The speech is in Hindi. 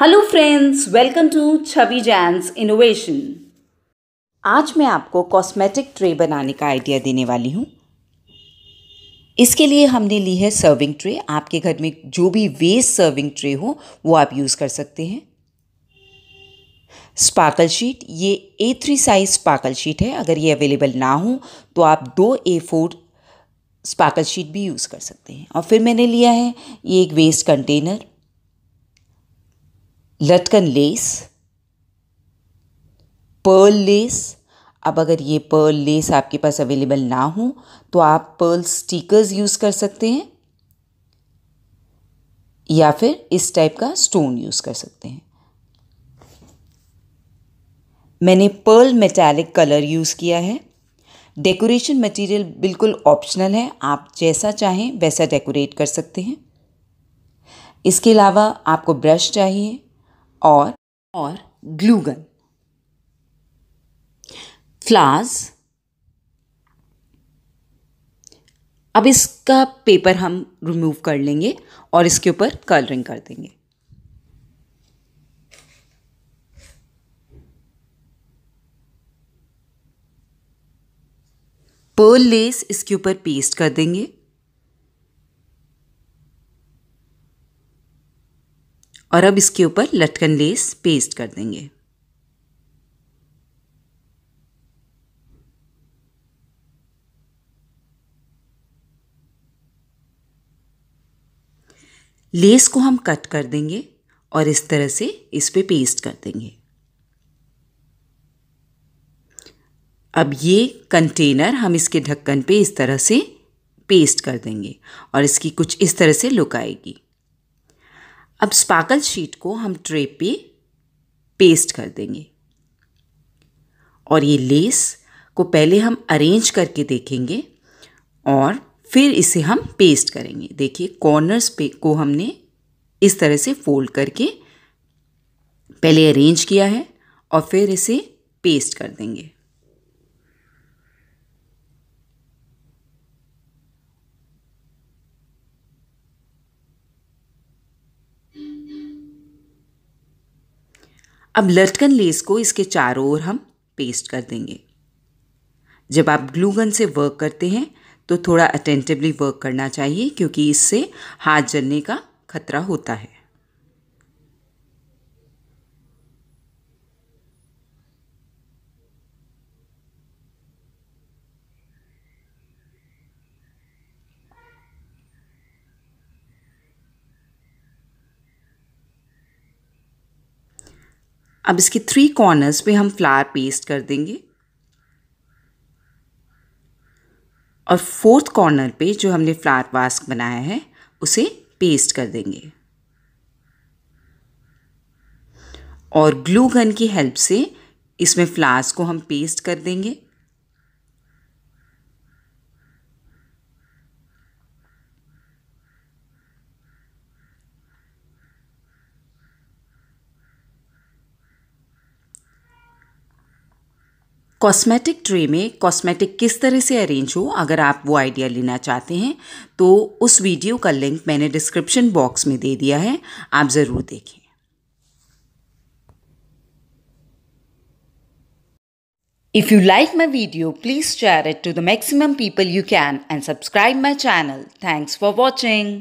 Hello friends welcome to Chhavi Jain's innovation आज मैं आपको कॉस्मेटिक ट्रे बनाने का आइडिया देने वाली हूँ इसके लिए हमने ली है सर्विंग ट्रे आपके घर में जो भी वेस्ट सर्विंग ट्रे हो वो आप यूज़ कर सकते हैं स्पार्कल शीट ये A three size sparkle sheet है अगर ये अवेलेबल ना हो तो आप दो ए फोर स्पार्कल शीट भी यूज़ कर सकते हैं और फिर मैंने लिया है ये एक वेस्ट कंटेनर लटकन लेस पर्ल लेस अब अगर ये पर्ल लेस आपके पास अवेलेबल ना हो तो आप पर्ल स्टिकर्स यूज़ कर सकते हैं या फिर इस टाइप का स्टोन यूज़ कर सकते हैं मैंने पर्ल मेटालिक कलर यूज़ किया है डेकोरेशन मटेरियल बिल्कुल ऑप्शनल है आप जैसा चाहें वैसा डेकोरेट कर सकते हैं इसके अलावा आपको ब्रश चाहिए और और ग्लूगन फ्लास अब इसका पेपर हम रिमूव कर लेंगे और इसके ऊपर कलरिंग कर देंगे पर्ल लेस इसके ऊपर पेस्ट कर देंगे और अब इसके ऊपर लटकन लेस पेस्ट कर देंगे लेस को हम कट कर देंगे और इस तरह से इस पे पेस्ट कर देंगे अब ये कंटेनर हम इसके ढक्कन पे इस तरह से पेस्ट कर देंगे और इसकी कुछ इस तरह से लुक आएगी अब स्पाकल शीट को हम ट्रे पे पेस्ट कर देंगे और ये लेस को पहले हम अरेंज करके देखेंगे और फिर इसे हम पेस्ट करेंगे देखिए कॉर्नर्स पे को हमने इस तरह से फोल्ड करके पहले अरेंज किया है और फिर इसे पेस्ट कर देंगे अब लटकन लेस को इसके चारों ओर हम पेस्ट कर देंगे जब आप ग्लूगन से वर्क करते हैं तो थोड़ा अटेंटिवली वर्क करना चाहिए क्योंकि इससे हाथ जलने का खतरा होता है अब इसके थ्री कॉर्नर्स पे हम फ्लावर पेस्ट कर देंगे और फोर्थ कॉर्नर पे जो हमने फ्लावर वास्क बनाया है उसे पेस्ट कर देंगे और ग्लू गन की हेल्प से इसमें फ्लावर्स को हम पेस्ट कर देंगे कॉस्मेटिक ट्रे में कॉस्मेटिक किस तरह से अरेंज हो अगर आप वो आइडिया लेना चाहते हैं तो उस वीडियो का लिंक मैंने डिस्क्रिप्शन बॉक्स में दे दिया है आप ज़रूर देखें If you like my video, please share it to the maximum people you can and subscribe my channel. Thanks for watching.